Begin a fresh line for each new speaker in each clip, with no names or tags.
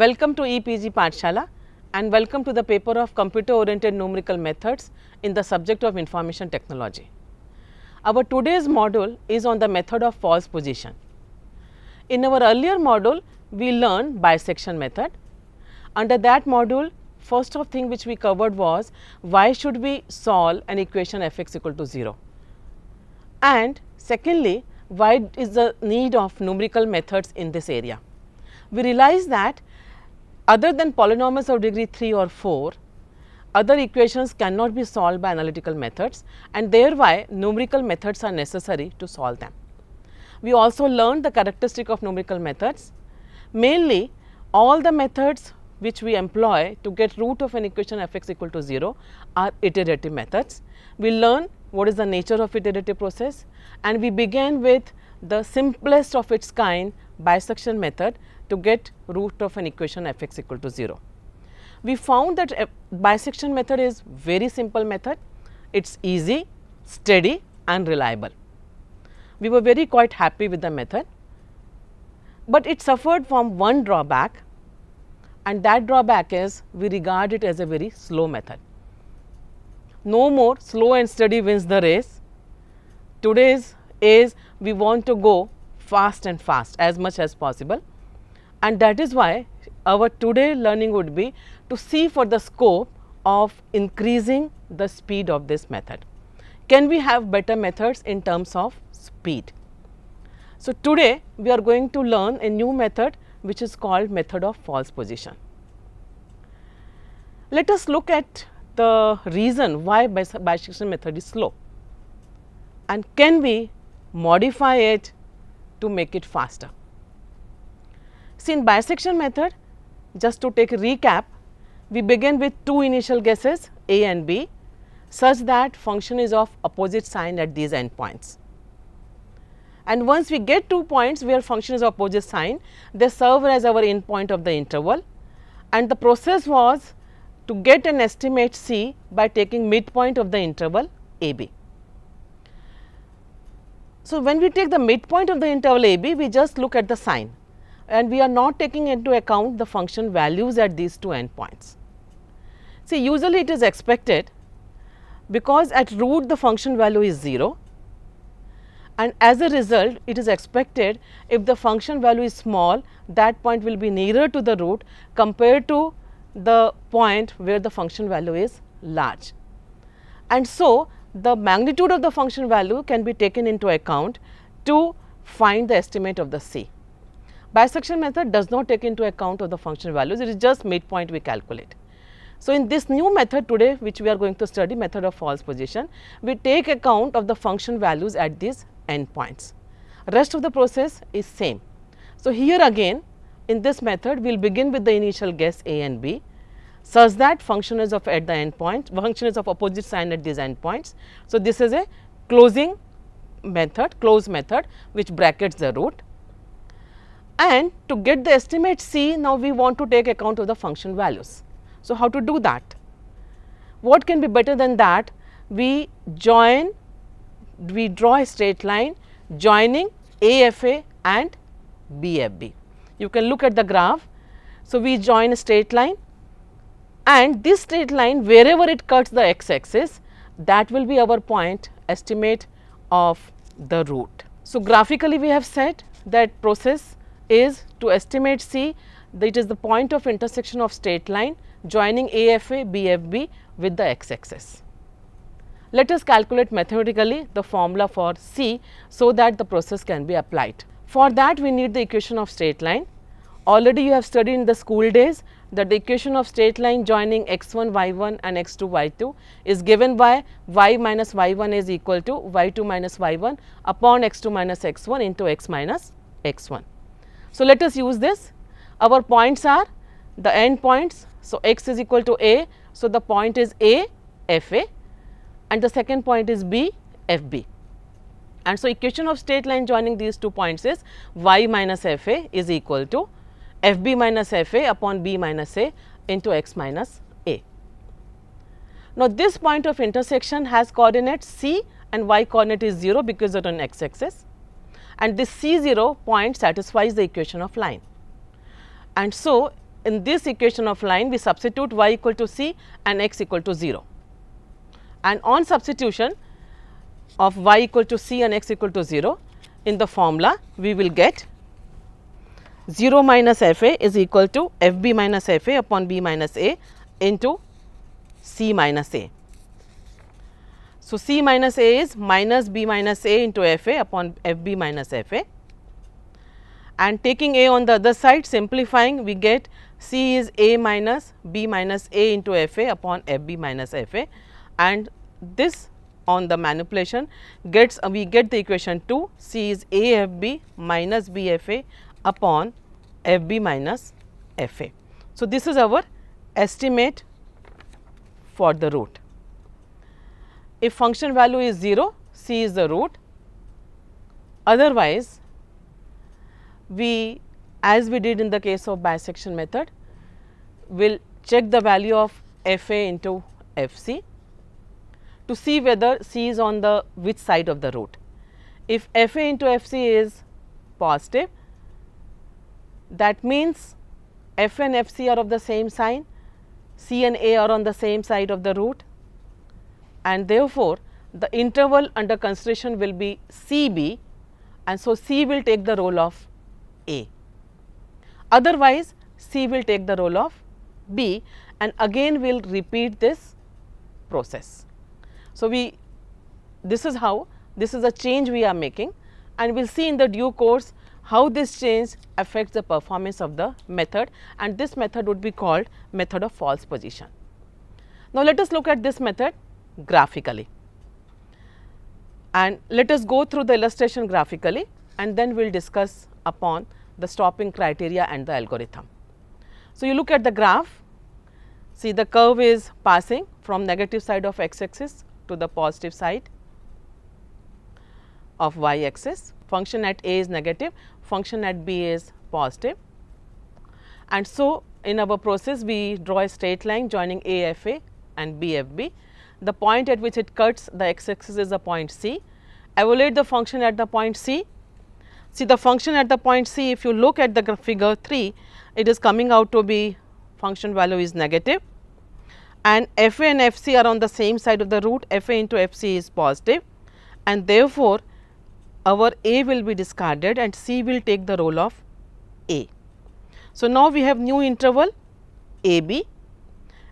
Welcome to EPG Patshala and welcome to the paper of computer oriented numerical methods in the subject of information technology. Our today's module is on the method of false position. In our earlier module, we learned bisection method. Under that module, first of thing which we covered was why should we solve an equation f x equal to 0 and secondly, why is the need of numerical methods in this area. We realize that other than polynomials of degree 3 or 4, other equations cannot be solved by analytical methods and thereby numerical methods are necessary to solve them. We also learned the characteristic of numerical methods. Mainly, all the methods which we employ to get root of an equation f x equal to 0 are iterative methods. We learn what is the nature of iterative process and we began with the simplest of its kind bisection method to get root of an equation fx equal to 0. We found that bisection method is very simple method, it is easy, steady and reliable. We were very quite happy with the method, but it suffered from one drawback and that drawback is we regard it as a very slow method. No more slow and steady wins the race. Today's is we want to go fast and fast as much as possible and that is why our today learning would be to see for the scope of increasing the speed of this method. Can we have better methods in terms of speed? So, today we are going to learn a new method which is called method of false position. Let us look at the reason why bisection method is slow and can we modify it to make it faster. See in bisection method, just to take recap, we begin with two initial guesses A and B such that function is of opposite sign at these endpoints. And once we get two points where function is opposite sign, they serve as our endpoint of the interval and the process was to get an estimate C by taking midpoint of the interval AB. So, when we take the midpoint of the interval AB, we just look at the sign and we are not taking into account the function values at these two endpoints. See usually it is expected because at root the function value is 0 and as a result it is expected if the function value is small that point will be nearer to the root compared to the point where the function value is large. And so, the magnitude of the function value can be taken into account to find the estimate of the C. Bisection method does not take into account of the function values, it is just midpoint we calculate. So, in this new method today which we are going to study method of false position, we take account of the function values at these endpoints. Rest of the process is same. So, here again in this method we will begin with the initial guess A and B such that function is of at the endpoint, function is of opposite sign at these endpoints. So, this is a closing method, close method which brackets the root and to get the estimate C, now we want to take account of the function values. So, how to do that? What can be better than that? We join, we draw a straight line joining AFA and BFB. You can look at the graph. So, we join a straight line and this straight line wherever it cuts the x axis that will be our point estimate of the root. So, graphically we have said that process is to estimate C that is the point of intersection of straight line joining AFA BFB with the x axis. Let us calculate mathematically the formula for C so that the process can be applied. For that we need the equation of straight line. Already you have studied in the school days that the equation of straight line joining x1 y1 and x2 y2 is given by y minus y1 is equal to y2 minus y1 upon x2 minus x1 into x minus x1. So, let us use this. Our points are the end points. So, x is equal to a. So, the point is a f a and the second point is b f b. And so, equation of straight line joining these two points is y minus f a is equal to f b minus f a upon b minus a into x minus a. Now, this point of intersection has coordinates c and y coordinate is 0 because it is on x axis and this C0 point satisfies the equation of line. And so, in this equation of line we substitute y equal to c and x equal to 0. And on substitution of y equal to c and x equal to 0 in the formula we will get 0 minus f a is equal to f b minus f a upon b minus a into c minus a so, C minus A is minus B minus A into F A upon F B minus F A and taking A on the other side simplifying we get C is A minus B minus A into F A upon F B minus F A and this on the manipulation gets uh, we get the equation 2 C is A F B minus B F A upon F B minus F A. So, this is our estimate for the root if function value is 0, c is the root. Otherwise, we as we did in the case of bisection method, will check the value of f a into f c to see whether c is on the which side of the root. If f a into f c is positive, that means f and f c are of the same sign, c and a are on the same side of the root and therefore, the interval under consideration will be C B and so C will take the role of A. Otherwise, C will take the role of B and again we will repeat this process. So, we this is how this is a change we are making and we will see in the due course how this change affects the performance of the method and this method would be called method of false position. Now, let us look at this method graphically. And let us go through the illustration graphically and then we will discuss upon the stopping criteria and the algorithm. So, you look at the graph, see the curve is passing from negative side of x axis to the positive side of y axis. Function at a is negative, function at b is positive. And so, in our process we draw a straight line joining AFA and BFB the point at which it cuts the x axis is the point c. Evaluate the function at the point c. See the function at the point c if you look at the figure 3 it is coming out to be function value is negative and f a and f c are on the same side of the root f a into f c is positive and therefore, our a will be discarded and c will take the role of a. So, now we have new interval a b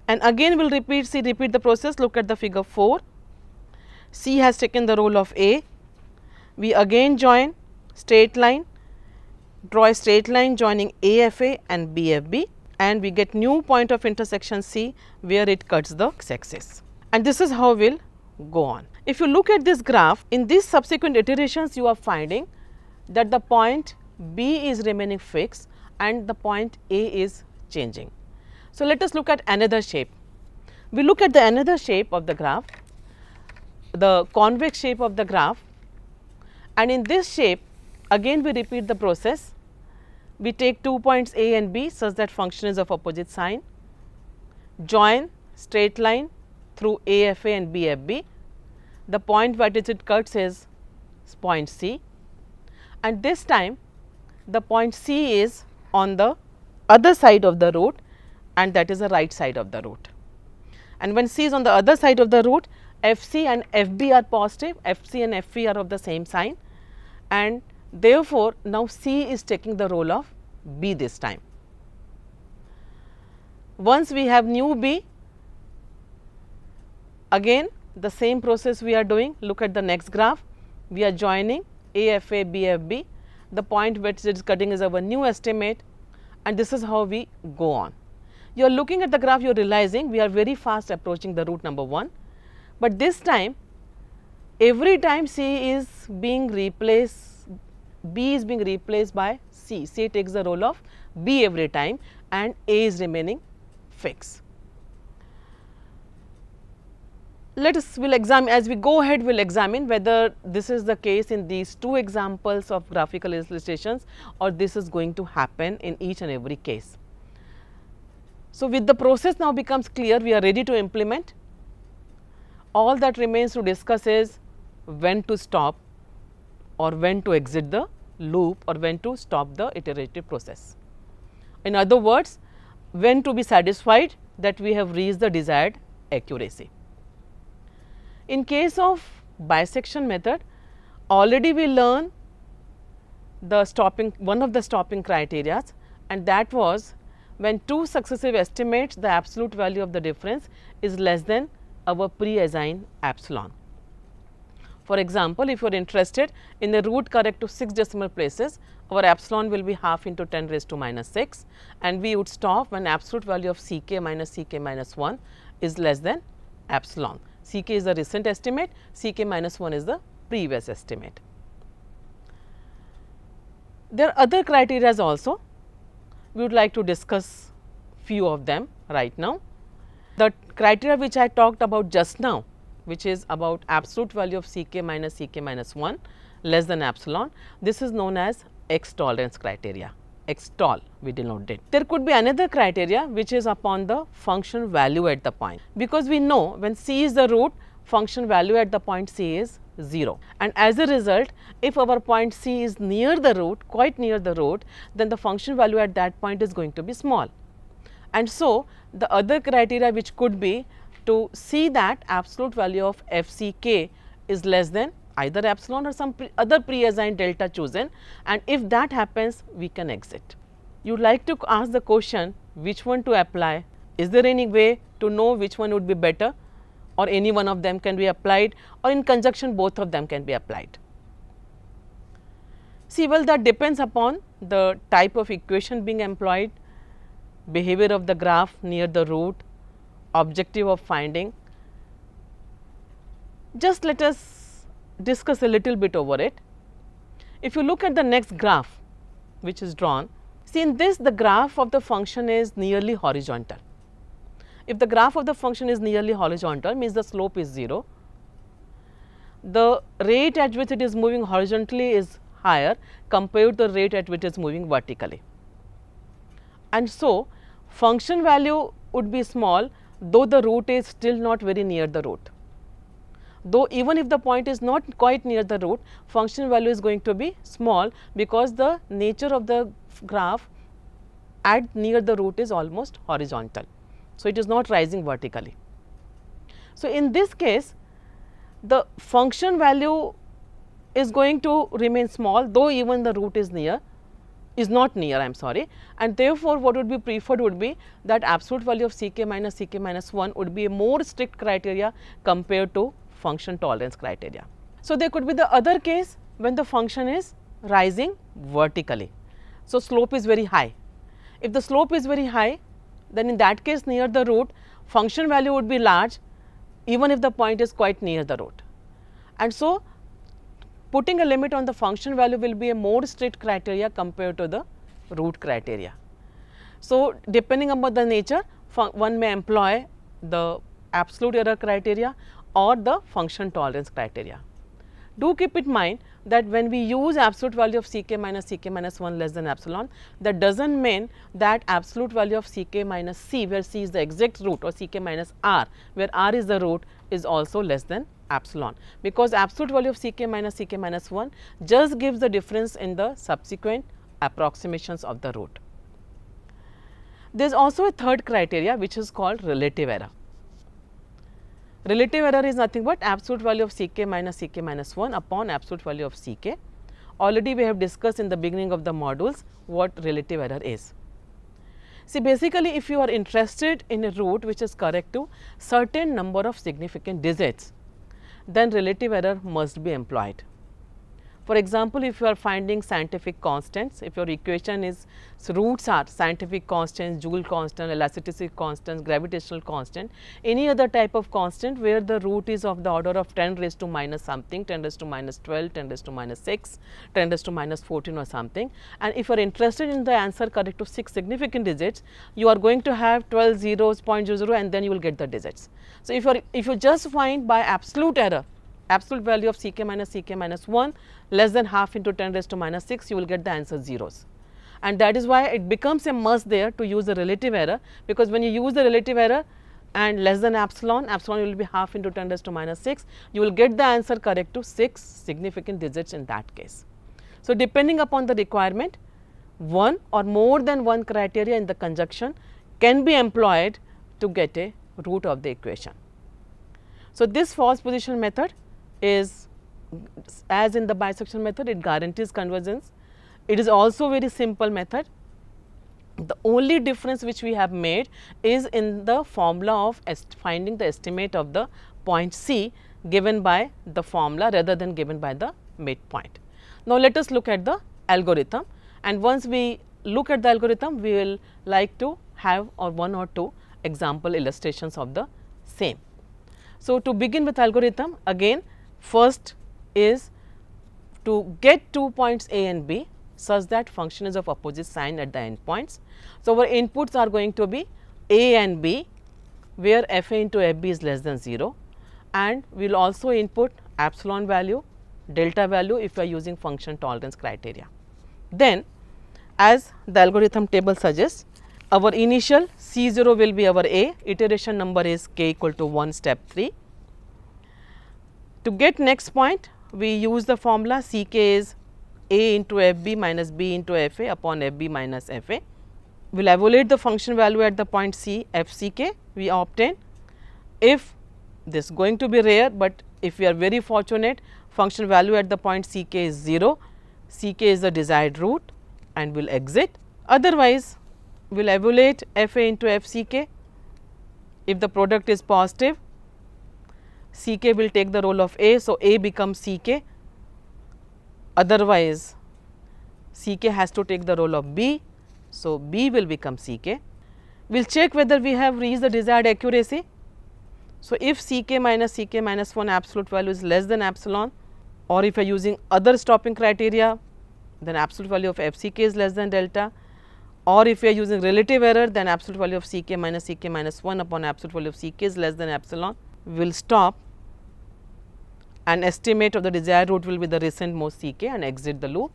and again we will repeat See, repeat the process look at the figure 4. C has taken the role of A. We again join straight line, draw a straight line joining AFA and BFB and we get new point of intersection C where it cuts the x-axis. And this is how we will go on. If you look at this graph, in these subsequent iterations you are finding that the point B is remaining fixed and the point A is changing. So, let us look at another shape. We look at the another shape of the graph, the convex shape of the graph and in this shape again we repeat the process. We take two points A and B such that function is of opposite sign, join straight line through AFA and BFB. The point where which it cuts is point C and this time the point C is on the other side of the road and that is the right side of the root. And when C is on the other side of the root, FC and FB are positive, FC and FV are of the same sign and therefore, now C is taking the role of B this time. Once we have new B, again the same process we are doing, look at the next graph, we are joining AFA, BFB, the point which it is cutting is our new estimate and this is how we go on you are looking at the graph you are realizing we are very fast approaching the root number 1, but this time every time C is being replaced, B is being replaced by C, C takes the role of B every time and A is remaining fixed. Let us will examine as we go ahead we will examine whether this is the case in these two examples of graphical illustrations or this is going to happen in each and every case. So, with the process now becomes clear, we are ready to implement. All that remains to discuss is when to stop or when to exit the loop or when to stop the iterative process. In other words, when to be satisfied that we have reached the desired accuracy. In case of bisection method, already we learn the stopping one of the stopping criteria and that was when two successive estimates the absolute value of the difference is less than our pre-assigned epsilon. For example, if you are interested in the root correct to 6 decimal places, our epsilon will be half into 10 raised to minus 6 and we would stop when absolute value of Ck minus Ck minus 1 is less than epsilon. Ck is the recent estimate, Ck minus 1 is the previous estimate. There are other criteria also we would like to discuss few of them right now. The criteria which I talked about just now which is about absolute value of Ck minus Ck minus 1 less than epsilon. This is known as X tolerance criteria, X tol we denote it. There could be another criteria which is upon the function value at the point because we know when C is the root function value at the point C is 0. And as a result, if our point C is near the root, quite near the root, then the function value at that point is going to be small. And so, the other criteria which could be to see that absolute value of f c k is less than either epsilon or some pre other pre-assigned delta chosen and if that happens, we can exit. You would like to ask the question which one to apply, is there any way to know which one would be better? or any one of them can be applied or in conjunction both of them can be applied. See well that depends upon the type of equation being employed, behavior of the graph near the root, objective of finding. Just let us discuss a little bit over it. If you look at the next graph which is drawn, see in this the graph of the function is nearly horizontal if the graph of the function is nearly horizontal means the slope is 0, the rate at which it is moving horizontally is higher compared to the rate at which it is moving vertically. And so, function value would be small though the root is still not very near the root. Though even if the point is not quite near the root, function value is going to be small because the nature of the graph at near the root is almost horizontal. So, it is not rising vertically. So, in this case the function value is going to remain small though even the root is near is not near I am sorry and therefore, what would be preferred would be that absolute value of C k minus C k minus 1 would be a more strict criteria compared to function tolerance criteria. So, there could be the other case when the function is rising vertically. So, slope is very high. If the slope is very high then in that case near the root function value would be large even if the point is quite near the root. And so, putting a limit on the function value will be a more strict criteria compared to the root criteria. So, depending upon the nature one may employ the absolute error criteria or the function tolerance criteria. Do keep in mind that when we use absolute value of Ck minus Ck minus 1 less than epsilon, that does not mean that absolute value of Ck minus C where C is the exact root or Ck minus R where R is the root is also less than epsilon because absolute value of Ck minus Ck minus 1 just gives the difference in the subsequent approximations of the root. There is also a third criteria which is called relative error. Relative error is nothing but absolute value of Ck minus Ck minus 1 upon absolute value of Ck. Already we have discussed in the beginning of the modules what relative error is. See basically if you are interested in a route which is correct to certain number of significant digits, then relative error must be employed. For example, if you are finding scientific constants, if your equation is so roots are scientific constants, Joule constant, elasticity constant, gravitational constant, any other type of constant where the root is of the order of 10 raised to minus something, 10 raised to minus 12, 10 raised to minus 6, 10 raised to minus 14 or something. And if you are interested in the answer correct to 6 significant digits, you are going to have 12 zeros, 0.00 and then you will get the digits. So, if you are, if you just find by absolute error absolute value of ck minus ck minus 1 less than half into 10 raised to minus 6 you will get the answer zeros and that is why it becomes a must there to use the relative error because when you use the relative error and less than epsilon, epsilon will be half into 10 raised to minus 6, you will get the answer correct to 6 significant digits in that case. So, depending upon the requirement, one or more than one criteria in the conjunction can be employed to get a root of the equation. So, this false position method is as in the bisection method it guarantees convergence. It is also very simple method. The only difference which we have made is in the formula of finding the estimate of the point C given by the formula rather than given by the midpoint. Now, let us look at the algorithm and once we look at the algorithm, we will like to have or one or two example illustrations of the same. So, to begin with algorithm again First is to get two points A and B such that function is of opposite sign at the endpoints. So, our inputs are going to be A and B where f a into f b is less than 0 and we will also input epsilon value, delta value if we are using function tolerance criteria. Then as the algorithm table suggests our initial C 0 will be our A iteration number is k equal to 1 step 3 to get next point, we use the formula Ck is A into Fb minus B into Fa upon Fb minus Fa. We will evaluate the function value at the point C, Fck we obtain. If this going to be rare, but if we are very fortunate, function value at the point Ck is 0, Ck is the desired root and we will exit. Otherwise, we will evaluate Fa into Fck. If the product is positive, Ck will take the role of A. So, A becomes Ck otherwise Ck has to take the role of B. So, B will become Ck. We will check whether we have reached the desired accuracy. So, if Ck minus Ck minus 1 absolute value is less than epsilon or if you are using other stopping criteria then absolute value of Fck is less than delta or if you are using relative error then absolute value of Ck minus Ck minus 1 upon absolute value of Ck is less than epsilon will stop an estimate of the desired route will be the recent most CK and exit the loop.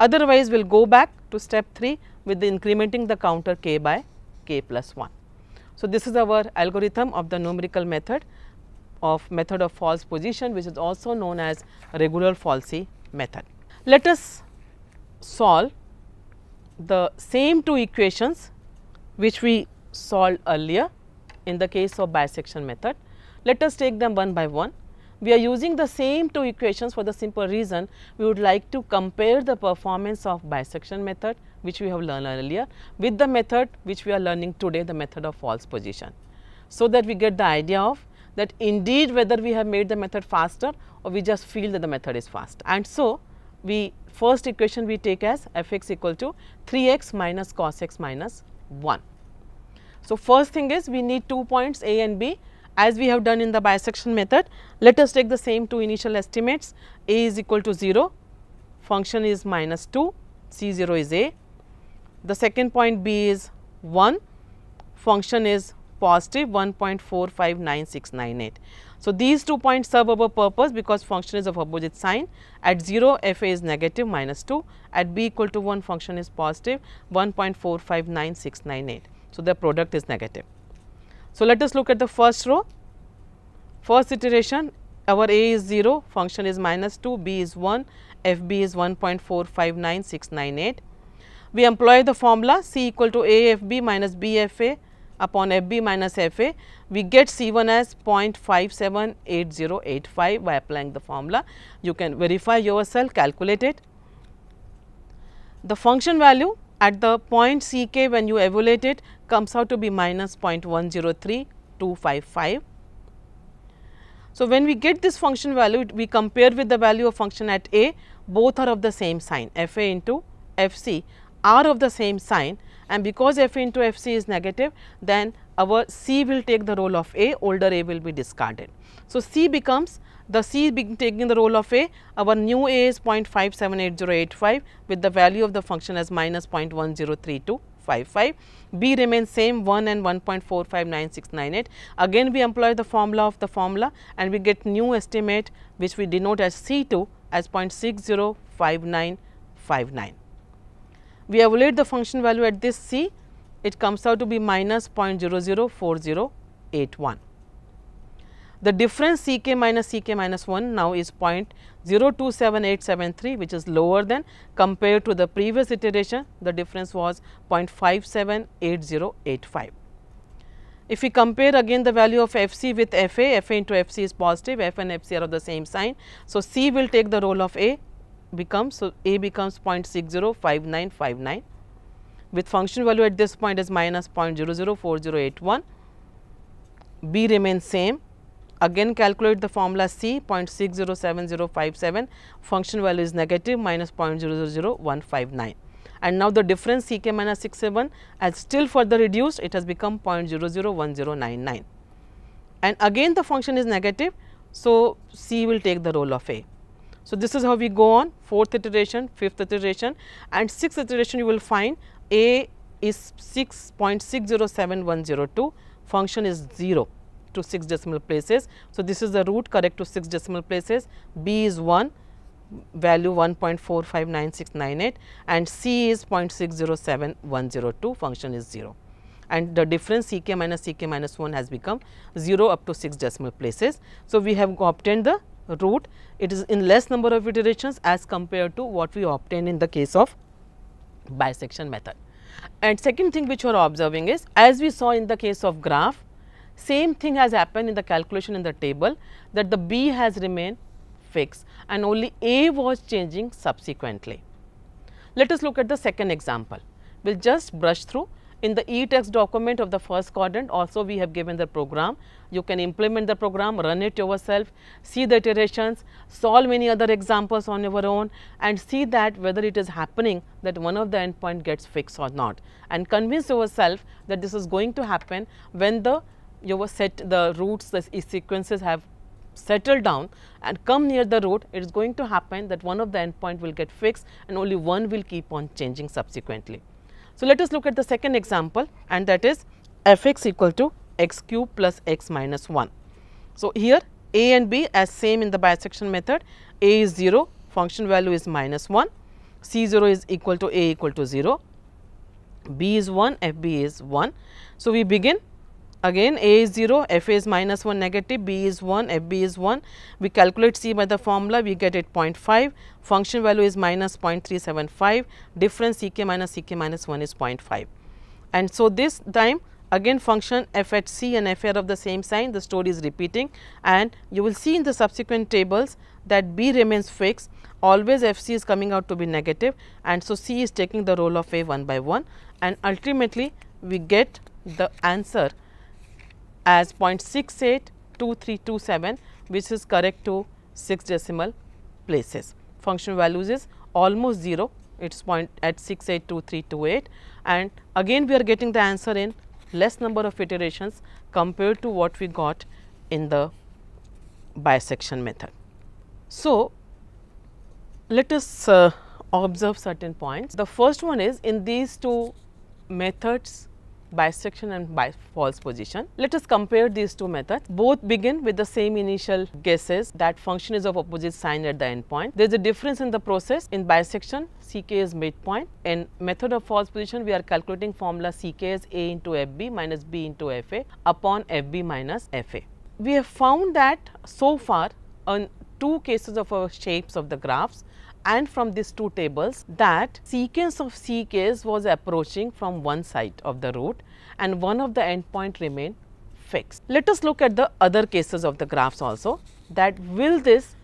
Otherwise, we will go back to step 3 with the incrementing the counter k by k plus 1. So, this is our algorithm of the numerical method of method of false position which is also known as regular falsy method. Let us solve the same two equations which we solved earlier in the case of bisection method. Let us take them one by one. We are using the same two equations for the simple reason we would like to compare the performance of bisection method which we have learned earlier with the method which we are learning today the method of false position. So, that we get the idea of that indeed whether we have made the method faster or we just feel that the method is fast. And so, we first equation we take as f x equal to 3 x minus cos x minus 1. So, first thing is we need two points a and b as we have done in the bisection method, let us take the same two initial estimates a is equal to 0, function is minus 2, c 0 is a. The second point b is 1, function is positive 1.459698. So, these two points serve our purpose because function is of opposite sign. At 0, f a is negative minus 2. At b equal to 1, function is positive 1.459698. So, the product is negative. So, let us look at the first row. First iteration our a is 0, function is minus 2, b is 1, f b is 1.459698. We employ the formula c equal to a f b minus b f a upon f b minus f a. We get c 1 as 0.578085 by applying the formula. You can verify yourself, calculate it. The function value at the point Ck when you evaluate it comes out to be minus 0.103255. So, when we get this function value we compare with the value of function at a both are of the same sign f a into f c are of the same sign and because f a into f c is negative then our c will take the role of a older a will be discarded. So, c becomes the C being taking the role of A, our new A is 0.578085 with the value of the function as minus 0.103255. B remains same 1 and 1.459698. Again we employ the formula of the formula and we get new estimate which we denote as C2 as 0.605959. We evaluate the function value at this C, it comes out to be minus 0.004081. The difference C k minus C k minus 1 now is 0.027873 which is lower than compared to the previous iteration the difference was 0.578085. If we compare again the value of f c with f a, f a into f c is positive, f and f c are of the same sign. So, c will take the role of a becomes, so a becomes 0.605959 with function value at this point is minus 0.004081, b remains same again calculate the formula C 0.607057 function value is negative minus 0.000159 and now the difference C k minus 67 has still further reduced it has become 0.001099 and again the function is negative so C will take the role of A. So, this is how we go on fourth iteration, fifth iteration and sixth iteration you will find A is 6.607102 function is 0 to 6 decimal places. So, this is the root correct to 6 decimal places, B is 1 value 1.459698 and C is 0.607102 function is 0 and the difference C k minus C k minus 1 has become 0 up to 6 decimal places. So, we have obtained the root it is in less number of iterations as compared to what we obtained in the case of bisection method. And second thing which you are observing is as we saw in the case of graph same thing has happened in the calculation in the table that the B has remained fixed and only A was changing subsequently. Let us look at the second example. We will just brush through in the e-text document of the first quadrant also we have given the program. You can implement the program, run it yourself, see the iterations, solve many other examples on your own and see that whether it is happening that one of the endpoint gets fixed or not and convince yourself that this is going to happen when the you were set the roots, the sequences have settled down and come near the root, it is going to happen that one of the endpoint will get fixed and only one will keep on changing subsequently. So, let us look at the second example and that is f x equal to x cube plus x minus 1. So, here a and b as same in the bisection method, a is 0, function value is minus 1, c 0 is equal to a equal to 0, b is 1, f b is 1. So, we begin Again A is 0, F is minus 1 negative, B is 1, F B is 1. We calculate C by the formula, we get it 0.5, function value is minus 0.375, difference C k minus C k minus 1 is 0.5. And so, this time again function f at c and f are of the same sign the story is repeating and you will see in the subsequent tables that b remains fixed always f c is coming out to be negative and so c is taking the role of a one by one and ultimately we get the answer as 0.682327 which is correct to 6 decimal places. Function values is almost 0 it is point at 682328 and again we are getting the answer in less number of iterations compared to what we got in the bisection method. So, let us uh, observe certain points. The first one is in these two methods bisection and by false position. Let us compare these two methods. Both begin with the same initial guesses that function is of opposite sign at the endpoint. There is a difference in the process. In bisection, Ck is midpoint. In method of false position, we are calculating formula Ck is A into Fb minus B into Fa upon Fb minus Fa. We have found that so far on two cases of our shapes of the graphs, and from these two tables that sequence of CKs was approaching from one side of the route and one of the endpoint remained fixed. Let us look at the other cases of the graphs also that will this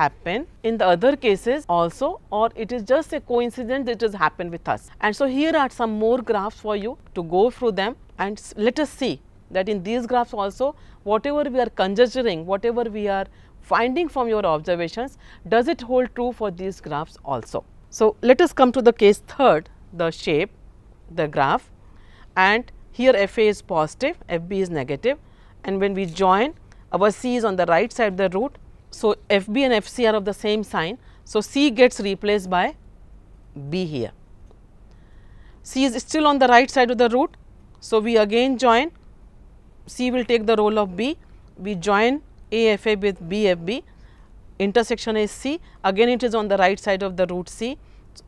happen in the other cases also or it is just a coincidence that it has happened with us. And so, here are some more graphs for you to go through them and let us see that in these graphs also whatever we are conjecturing, whatever we are finding from your observations, does it hold true for these graphs also? So, let us come to the case third, the shape, the graph and here f a is positive, f b is negative and when we join our c is on the right side of the root. So, f b and f c are of the same sign. So, c gets replaced by b here. c is still on the right side of the root. So, we again join c will take the role of b, we join AFA with BFB, intersection is C, again it is on the right side of the root C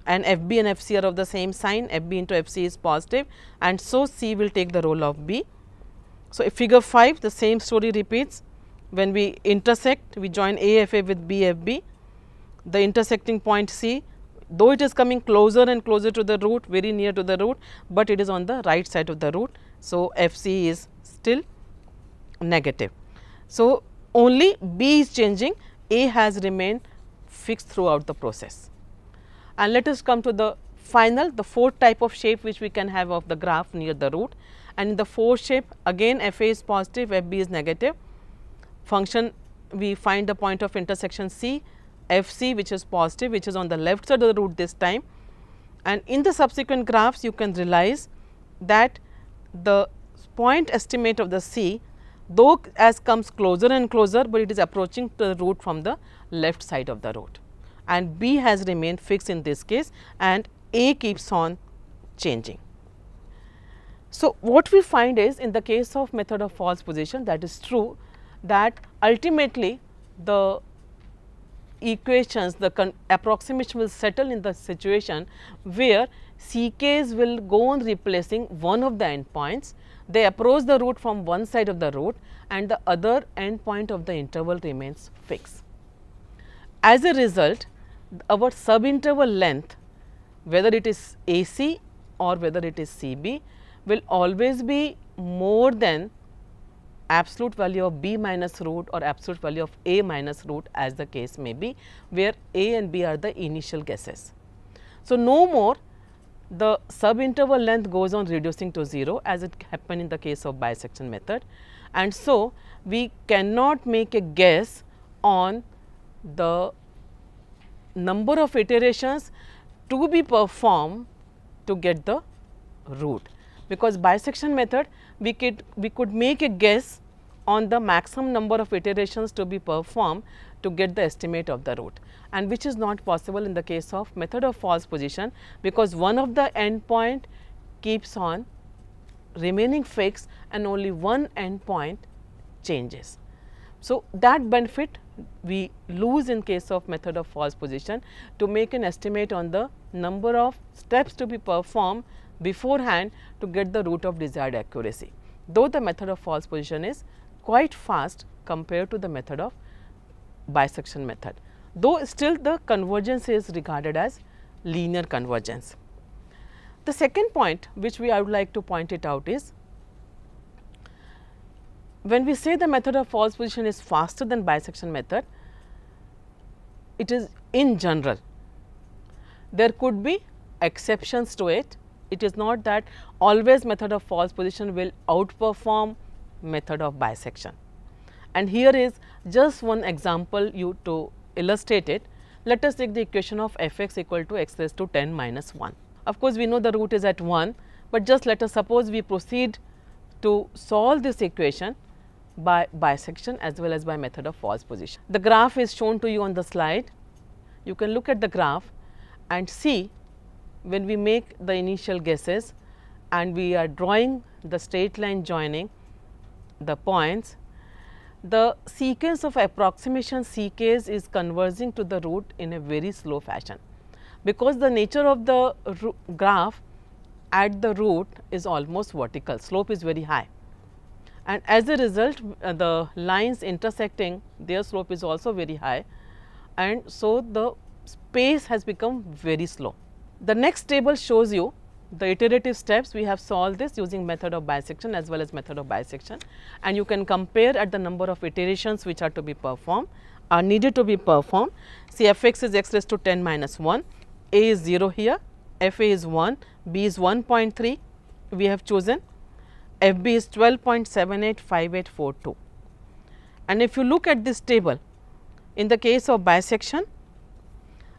and FB and FC are of the same sign, FB into FC is positive and so C will take the role of B. So, figure 5 the same story repeats when we intersect we join AFA with BFB, the intersecting point C though it is coming closer and closer to the root very near to the root, but it is on the right side of the root. So, FC is still negative. So, only B is changing, A has remained fixed throughout the process. And let us come to the final, the fourth type of shape which we can have of the graph near the root. And in the fourth shape, again f a is positive, f b is negative. Function, we find the point of intersection c, f c which is positive, which is on the left side of the root this time. And in the subsequent graphs, you can realize that the point estimate of the c though as comes closer and closer, but it is approaching the root from the left side of the road and B has remained fixed in this case and A keeps on changing. So, what we find is in the case of method of false position that is true that ultimately the equations the approximation will settle in the situation where CKs will go on replacing one of the endpoints. They approach the root from one side of the root and the other endpoint of the interval remains fixed. As a result, our subinterval length, whether it is AC or whether it is CB, will always be more than absolute value of b minus root or absolute value of a minus root as the case may be, where a and b are the initial guesses. So, no more the subinterval length goes on reducing to 0 as it happened in the case of bisection method. And so, we cannot make a guess on the number of iterations to be performed to get the root. Because bisection method we could, we could make a guess on the maximum number of iterations to be performed to get the estimate of the root, and which is not possible in the case of method of false position because one of the end point keeps on remaining fixed and only one end point changes. So, that benefit we lose in case of method of false position to make an estimate on the number of steps to be performed beforehand to get the root of desired accuracy, though the method of false position is quite fast compared to the method of bisection method, though still the convergence is regarded as linear convergence. The second point which we I would like to point it out is when we say the method of false position is faster than bisection method, it is in general. There could be exceptions to it. It is not that always method of false position will outperform method of bisection. And here is just one example you to illustrate it. Let us take the equation of f x equal to x raised to 10 minus 1. Of course, we know the root is at 1, but just let us suppose we proceed to solve this equation by bisection as well as by method of false position. The graph is shown to you on the slide. You can look at the graph and see when we make the initial guesses and we are drawing the straight line joining the points the sequence of approximation ck's is converging to the root in a very slow fashion because the nature of the graph at the root is almost vertical, slope is very high. And as a result, uh, the lines intersecting their slope is also very high and so the space has become very slow. The next table shows you the iterative steps we have solved this using method of bisection as well as method of bisection and you can compare at the number of iterations which are to be performed are needed to be performed. See f x is x raised to 10 minus 1, a is 0 here, f a is 1, b is 1.3 we have chosen, f b is 12.785842. And if you look at this table, in the case of bisection,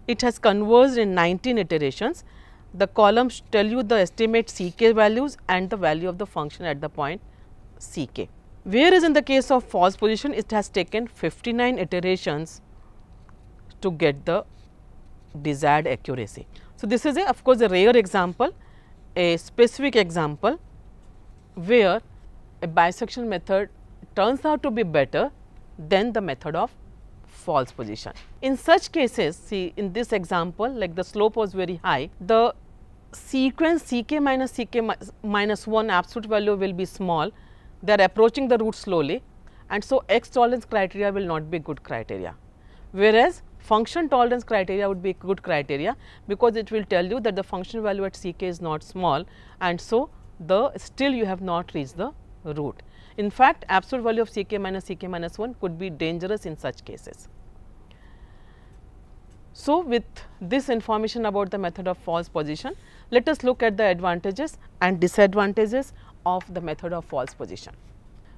it has converged in 19 iterations the columns tell you the estimate Ck values and the value of the function at the point Ck. Whereas, in the case of false position, it has taken 59 iterations to get the desired accuracy. So, this is a of course, a rare example, a specific example where a bisection method turns out to be better than the method of false position. In such cases, see in this example like the slope was very high, the sequence ck minus ck minus 1 absolute value will be small, they are approaching the root slowly and so x tolerance criteria will not be good criteria. Whereas, function tolerance criteria would be good criteria because it will tell you that the function value at ck is not small and so the still you have not reached the root. In fact, absolute value of ck minus ck minus 1 could be dangerous in such cases. So, with this information about the method of false position, let us look at the advantages and disadvantages of the method of false position.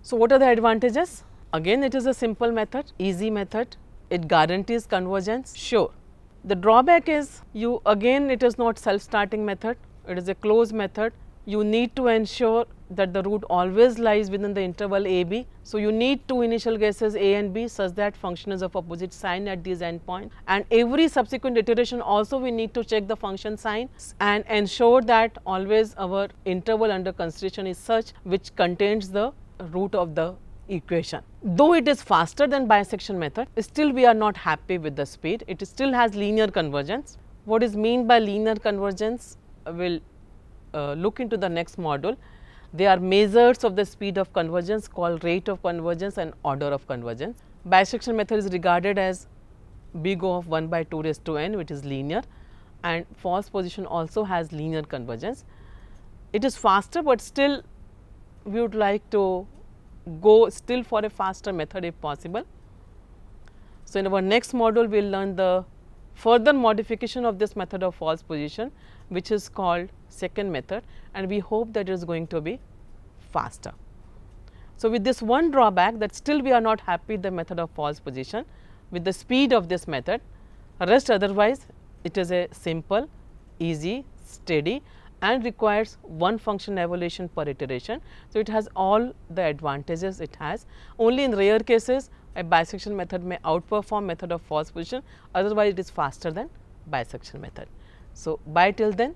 So, what are the advantages? Again it is a simple method, easy method, it guarantees convergence, sure. The drawback is you again it is not self starting method, it is a closed method, you need to ensure that the root always lies within the interval AB. So, you need two initial guesses A and B such that function is of opposite sign at these endpoint and every subsequent iteration also we need to check the function sign and ensure that always our interval under consideration is such which contains the root of the equation. Though it is faster than bisection method, still we are not happy with the speed. It still has linear convergence. What is mean by linear convergence? we will uh, look into the next module. They are measures of the speed of convergence called rate of convergence and order of convergence. Bisection method is regarded as big O of 1 by 2 raised to n which is linear and false position also has linear convergence. It is faster, but still we would like to go still for a faster method if possible. So, in our next module we will learn the further modification of this method of false position which is called second method and we hope that it is going to be faster. So, with this one drawback that still we are not happy the method of false position with the speed of this method rest otherwise it is a simple, easy, steady and requires one function evaluation per iteration. So, it has all the advantages it has only in rare cases a bisection method may outperform method of false position otherwise it is faster than bisection method. So, bye till then